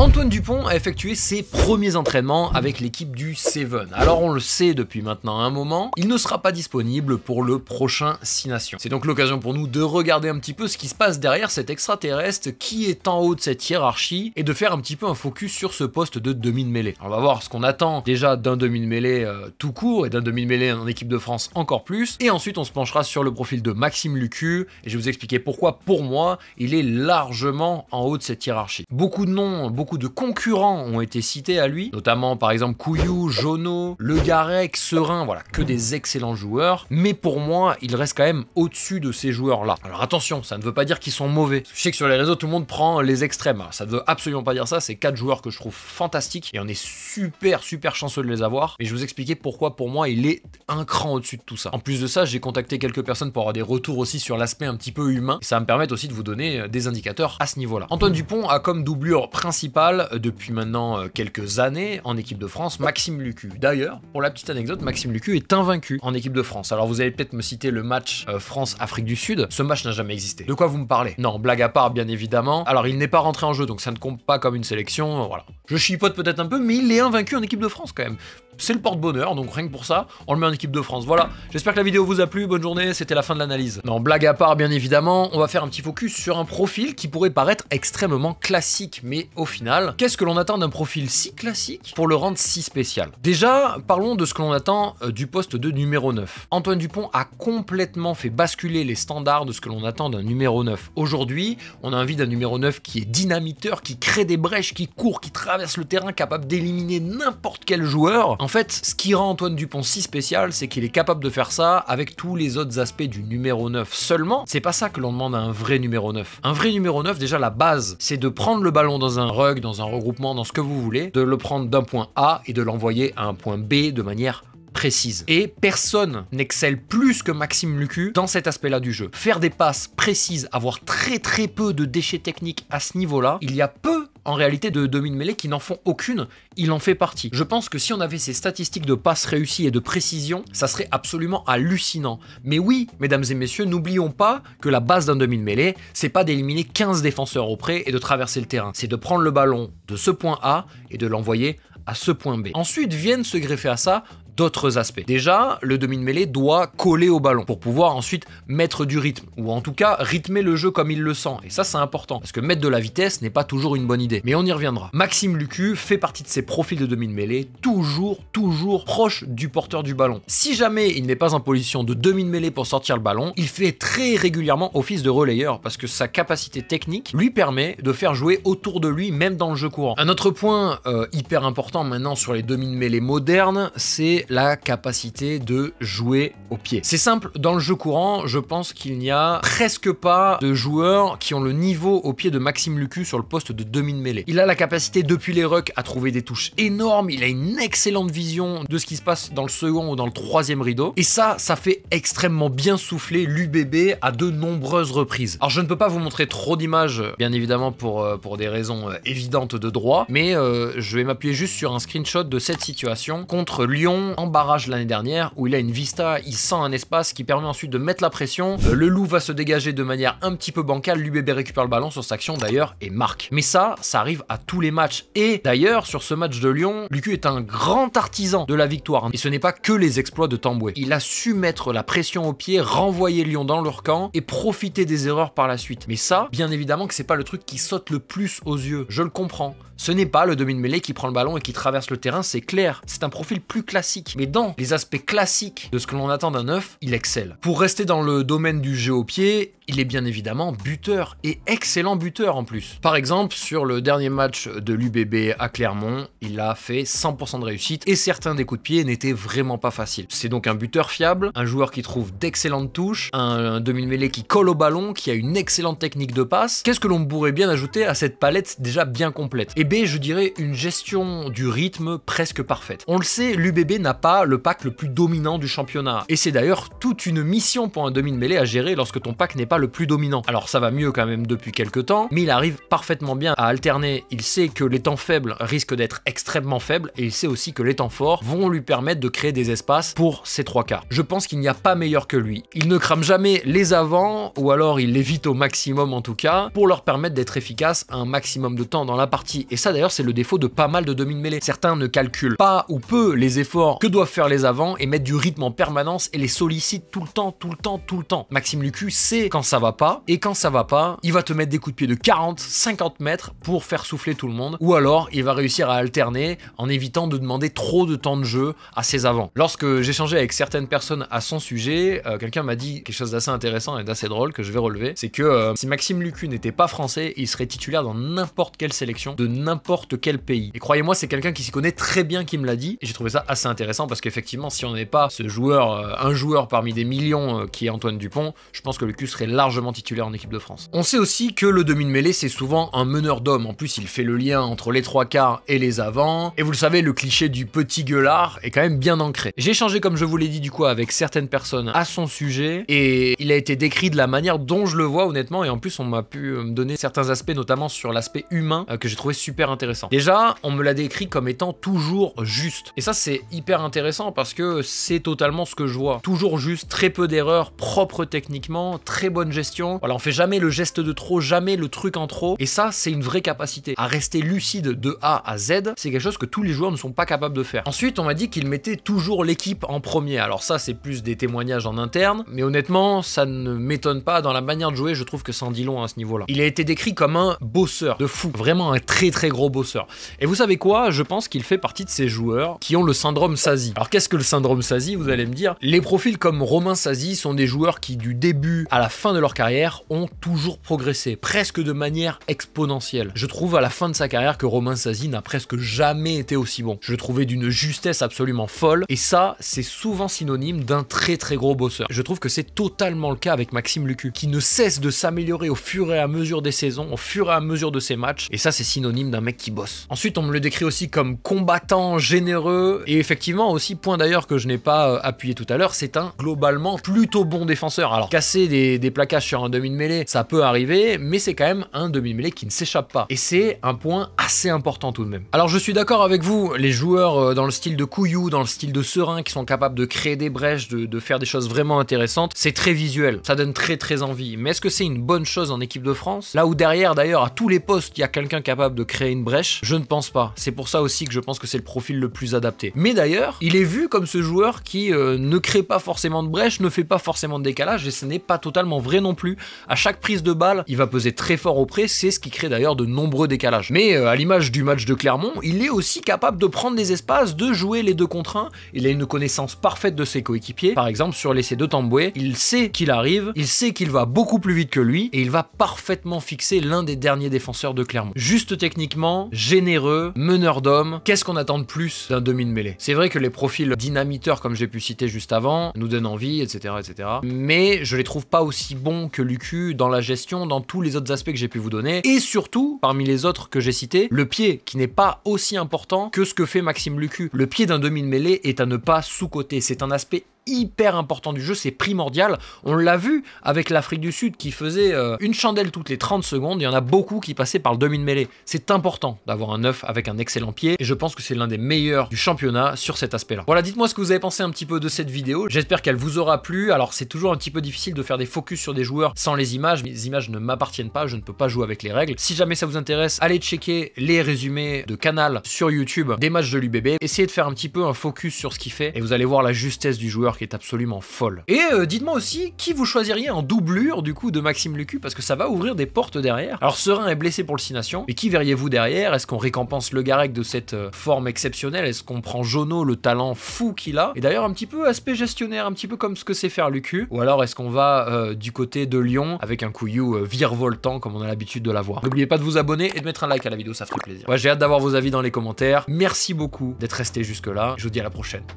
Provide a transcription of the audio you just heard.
Antoine Dupont a effectué ses premiers entraînements avec l'équipe du Seven. Alors on le sait depuis maintenant un moment, il ne sera pas disponible pour le prochain Six Nations. C'est donc l'occasion pour nous de regarder un petit peu ce qui se passe derrière cet extraterrestre, qui est en haut de cette hiérarchie, et de faire un petit peu un focus sur ce poste de demi-mêlée. On va voir ce qu'on attend déjà d'un demi-mêlée euh, tout court, et d'un demi-mêlée en équipe de France encore plus, et ensuite on se penchera sur le profil de Maxime Lucu, et je vais vous expliquer pourquoi pour moi, il est largement en haut de cette hiérarchie. Beaucoup de noms, beaucoup de concurrents ont été cités à lui, notamment par exemple Couillou, Jono, Le Garec, Serin, voilà, que des excellents joueurs. Mais pour moi, il reste quand même au-dessus de ces joueurs-là. Alors attention, ça ne veut pas dire qu'ils sont mauvais. Je sais que sur les réseaux, tout le monde prend les extrêmes. Ça ne veut absolument pas dire ça. C'est quatre joueurs que je trouve fantastiques et on est super, super chanceux de les avoir. Et je vais vous expliquer pourquoi, pour moi, il est un cran au-dessus de tout ça. En plus de ça, j'ai contacté quelques personnes pour avoir des retours aussi sur l'aspect un petit peu humain. ça va me permettre aussi de vous donner euh, des indicateurs à ce niveau-là. Antoine Dupont a comme doublure principale depuis maintenant euh, quelques années en équipe de France, Maxime Lucu. D'ailleurs, pour la petite anecdote, Maxime Lucu est invaincu en équipe de France. Alors vous allez peut-être me citer le match euh, France-Afrique du Sud. Ce match n'a jamais existé. De quoi vous me parlez Non, blague à part, bien évidemment. Alors il n'est pas rentré en jeu, donc ça ne compte pas comme une sélection. Euh, voilà. Je chipote peut-être un peu, mais il est invaincu en équipe de France quand même c'est le porte-bonheur, donc rien que pour ça, on le met en équipe de France. Voilà, j'espère que la vidéo vous a plu, bonne journée, c'était la fin de l'analyse. Non, blague à part, bien évidemment, on va faire un petit focus sur un profil qui pourrait paraître extrêmement classique, mais au final, qu'est-ce que l'on attend d'un profil si classique pour le rendre si spécial Déjà, parlons de ce que l'on attend euh, du poste de numéro 9. Antoine Dupont a complètement fait basculer les standards de ce que l'on attend d'un numéro 9. Aujourd'hui, on a envie d'un numéro 9 qui est dynamiteur, qui crée des brèches, qui court, qui traverse le terrain, capable d'éliminer n'importe quel joueur. En fait, ce qui rend Antoine Dupont si spécial, c'est qu'il est capable de faire ça avec tous les autres aspects du numéro 9. Seulement, c'est pas ça que l'on demande à un vrai numéro 9. Un vrai numéro 9, déjà la base, c'est de prendre le ballon dans un rug, dans un regroupement, dans ce que vous voulez, de le prendre d'un point A et de l'envoyer à un point B de manière précise. Et personne n'excelle plus que Maxime Lucu dans cet aspect-là du jeu. Faire des passes précises, avoir très très peu de déchets techniques à ce niveau-là, il y a peu en réalité de demi mêlées mêlée qui n'en font aucune, il en fait partie. Je pense que si on avait ces statistiques de passes réussies et de précision, ça serait absolument hallucinant. Mais oui, mesdames et messieurs, n'oublions pas que la base d'un demi de mêlée, c'est pas d'éliminer 15 défenseurs auprès et de traverser le terrain, c'est de prendre le ballon de ce point A et de l'envoyer à ce point B. Ensuite viennent se greffer à ça d'autres aspects. Déjà, le demi-mêlée doit coller au ballon pour pouvoir ensuite mettre du rythme, ou en tout cas rythmer le jeu comme il le sent. Et ça, c'est important, parce que mettre de la vitesse n'est pas toujours une bonne idée. Mais on y reviendra. Maxime Lucu fait partie de ces profils de demi-mêlée, toujours, toujours proche du porteur du ballon. Si jamais il n'est pas en position de demi-mêlée pour sortir le ballon, il fait très régulièrement office de relayeur, parce que sa capacité technique lui permet de faire jouer autour de lui, même dans le jeu courant. Un autre point euh, hyper important maintenant sur les demi-mêlées modernes, c'est la capacité de jouer au pied. C'est simple, dans le jeu courant, je pense qu'il n'y a presque pas de joueurs qui ont le niveau au pied de Maxime Lucu sur le poste de demi-mêlée. Il a la capacité depuis les rucks à trouver des touches énormes, il a une excellente vision de ce qui se passe dans le second ou dans le troisième rideau, et ça, ça fait extrêmement bien souffler l'UBB à de nombreuses reprises. Alors je ne peux pas vous montrer trop d'images, bien évidemment pour, euh, pour des raisons euh, évidentes de droit, mais euh, je vais m'appuyer juste sur un screenshot de cette situation contre Lyon en barrage l'année dernière, où il a une vista, il sent un espace qui permet ensuite de mettre la pression. Euh, le loup va se dégager de manière un petit peu bancale, l'UBB récupère le ballon sur sa action d'ailleurs et marque. Mais ça, ça arrive à tous les matchs. Et d'ailleurs, sur ce match de Lyon, Lucu est un grand artisan de la victoire. Et ce n'est pas que les exploits de Tamboué. Il a su mettre la pression au pied, renvoyer Lyon dans leur camp et profiter des erreurs par la suite. Mais ça, bien évidemment que c'est pas le truc qui saute le plus aux yeux. Je le comprends. Ce n'est pas le domine mêlé qui prend le ballon et qui traverse le terrain, c'est clair. C'est un profil plus classique mais dans les aspects classiques de ce que l'on attend d'un œuf, il excelle. Pour rester dans le domaine du jeu pied, il est bien évidemment buteur et excellent buteur en plus. Par exemple, sur le dernier match de l'UBB à Clermont, il a fait 100% de réussite et certains des coups de pied n'étaient vraiment pas faciles. C'est donc un buteur fiable, un joueur qui trouve d'excellentes touches, un demi-mêlée qui colle au ballon, qui a une excellente technique de passe. Qu'est-ce que l'on pourrait bien ajouter à cette palette déjà bien complète Et eh B, je dirais une gestion du rythme presque parfaite. On le sait, l'UBB n'a pas le pack le plus dominant du championnat et c'est d'ailleurs toute une mission pour un demi-mêlée à gérer lorsque ton pack n'est pas le plus dominant. Alors ça va mieux quand même depuis quelques temps, mais il arrive parfaitement bien à alterner. Il sait que les temps faibles risquent d'être extrêmement faibles et il sait aussi que les temps forts vont lui permettre de créer des espaces pour ses trois cas. Je pense qu'il n'y a pas meilleur que lui. Il ne crame jamais les avant ou alors il les évite au maximum en tout cas pour leur permettre d'être efficace un maximum de temps dans la partie. Et ça d'ailleurs c'est le défaut de pas mal de demi-mêlées. Certains ne calculent pas ou peu les efforts que doivent faire les avant et mettent du rythme en permanence et les sollicitent tout le temps, tout le temps, tout le temps. Maxime Lucu sait quand ça va pas. Et quand ça va pas, il va te mettre des coups de pied de 40, 50 mètres pour faire souffler tout le monde. Ou alors, il va réussir à alterner en évitant de demander trop de temps de jeu à ses avants. Lorsque j'échangeais avec certaines personnes à son sujet, euh, quelqu'un m'a dit quelque chose d'assez intéressant et d'assez drôle que je vais relever. C'est que euh, si Maxime Lucu n'était pas français, il serait titulaire dans n'importe quelle sélection de n'importe quel pays. Et croyez-moi, c'est quelqu'un qui s'y connaît très bien qui me l'a dit. Et j'ai trouvé ça assez intéressant parce qu'effectivement, si on n'est pas ce joueur, euh, un joueur parmi des millions qui est Antoine Dupont, je pense que Lucu serait là largement titulaire en équipe de France. On sait aussi que le demi-mêlée, de c'est souvent un meneur d'hommes. En plus, il fait le lien entre les trois quarts et les avant. Et vous le savez, le cliché du petit gueulard est quand même bien ancré. J'ai échangé, comme je vous l'ai dit, du coup, avec certaines personnes à son sujet. Et il a été décrit de la manière dont je le vois, honnêtement. Et en plus, on m'a pu euh, me donner certains aspects, notamment sur l'aspect humain, euh, que j'ai trouvé super intéressant. Déjà, on me l'a décrit comme étant toujours juste. Et ça, c'est hyper intéressant parce que c'est totalement ce que je vois. Toujours juste, très peu d'erreurs, propre techniquement, très bonne gestion. Voilà, on fait jamais le geste de trop, jamais le truc en trop. Et ça, c'est une vraie capacité. À rester lucide de A à Z, c'est quelque chose que tous les joueurs ne sont pas capables de faire. Ensuite, on m'a dit qu'il mettait toujours l'équipe en premier. Alors ça, c'est plus des témoignages en interne, mais honnêtement, ça ne m'étonne pas. Dans la manière de jouer, je trouve que ça en dit long à ce niveau-là. Il a été décrit comme un bosseur de fou, vraiment un très très gros bosseur. Et vous savez quoi Je pense qu'il fait partie de ces joueurs qui ont le syndrome Sazi. Alors qu'est-ce que le syndrome Sazi Vous allez me dire, les profils comme Romain Sazi sont des joueurs qui du début à la fin de leur carrière ont toujours progressé, presque de manière exponentielle. Je trouve à la fin de sa carrière que Romain Sazi n'a presque jamais été aussi bon. Je le trouvais d'une justesse absolument folle, et ça, c'est souvent synonyme d'un très très gros bosseur. Je trouve que c'est totalement le cas avec Maxime Lucu, qui ne cesse de s'améliorer au fur et à mesure des saisons, au fur et à mesure de ses matchs, et ça c'est synonyme d'un mec qui bosse. Ensuite, on me le décrit aussi comme combattant, généreux, et effectivement aussi, point d'ailleurs que je n'ai pas euh, appuyé tout à l'heure, c'est un globalement plutôt bon défenseur. Alors, casser des, des cache sur un demi-mêlée, ça peut arriver, mais c'est quand même un demi-mêlée qui ne s'échappe pas. Et c'est un point assez important tout de même. Alors je suis d'accord avec vous, les joueurs euh, dans le style de Couillou, dans le style de Serein, qui sont capables de créer des brèches, de, faire des choses vraiment intéressantes, c'est très visuel, ça donne très très envie. Mais est-ce que c'est une bonne chose en équipe de France Là où derrière d'ailleurs, à tous les postes, il y a quelqu'un capable de créer une brèche, je ne pense pas. C'est pour ça aussi que je pense que c'est le profil le plus adapté. Mais d'ailleurs, il est vu comme ce joueur qui euh, ne crée pas forcément de brèche, ne fait pas forcément de décalage, et ce n'est pas totalement vrai vrai non plus. À chaque prise de balle, il va peser très fort au c'est ce qui crée d'ailleurs de nombreux décalages. Mais euh, à l'image du match de Clermont, il est aussi capable de prendre des espaces, de jouer les deux contre un. Il a une connaissance parfaite de ses coéquipiers. Par exemple, sur l'essai de Tamboué, il sait qu'il arrive, il sait qu'il va beaucoup plus vite que lui et il va parfaitement fixer l'un des derniers défenseurs de Clermont. Juste techniquement, généreux, meneur d'hommes, qu'est-ce qu'on attend de plus d'un demi de mêlée C'est vrai que les profils dynamiteurs comme j'ai pu citer juste avant nous donnent envie, etc. etc. mais je les trouve pas aussi bon que Lucu dans la gestion, dans tous les autres aspects que j'ai pu vous donner. Et surtout, parmi les autres que j'ai cités, le pied qui n'est pas aussi important que ce que fait Maxime Lucu. Le pied d'un demi-mêlée est à ne pas sous-coter. C'est un aspect hyper important du jeu, c'est primordial. On l'a vu avec l'Afrique du Sud qui faisait euh, une chandelle toutes les 30 secondes, il y en a beaucoup qui passaient par le demi de mêlée. C'est important d'avoir un 9 avec un excellent pied et je pense que c'est l'un des meilleurs du championnat sur cet aspect-là. Voilà, dites-moi ce que vous avez pensé un petit peu de cette vidéo. J'espère qu'elle vous aura plu. Alors c'est toujours un petit peu difficile de faire des focus sur des joueurs sans les images. Les images ne m'appartiennent pas, je ne peux pas jouer avec les règles. Si jamais ça vous intéresse, allez checker les résumés de Canal sur YouTube des matchs de l'UBB. Essayez de faire un petit peu un focus sur ce qu'il fait et vous allez voir la justesse du joueur est absolument folle. Et euh, dites-moi aussi qui vous choisiriez en doublure du coup de Maxime Lucu parce que ça va ouvrir des portes derrière. Alors Serein est blessé pour le 6 mais qui verriez-vous derrière Est-ce qu'on récompense le Garec de cette euh, forme exceptionnelle Est-ce qu'on prend Jono, le talent fou qu'il a Et d'ailleurs un petit peu aspect gestionnaire, un petit peu comme ce que sait faire Lucu. Ou alors est-ce qu'on va euh, du côté de Lyon avec un couillou virevoltant comme on a l'habitude de l'avoir N'oubliez pas de vous abonner et de mettre un like à la vidéo, ça ferait plaisir. j'ai hâte d'avoir vos avis dans les commentaires. Merci beaucoup d'être resté jusque-là. Je vous dis à la prochaine.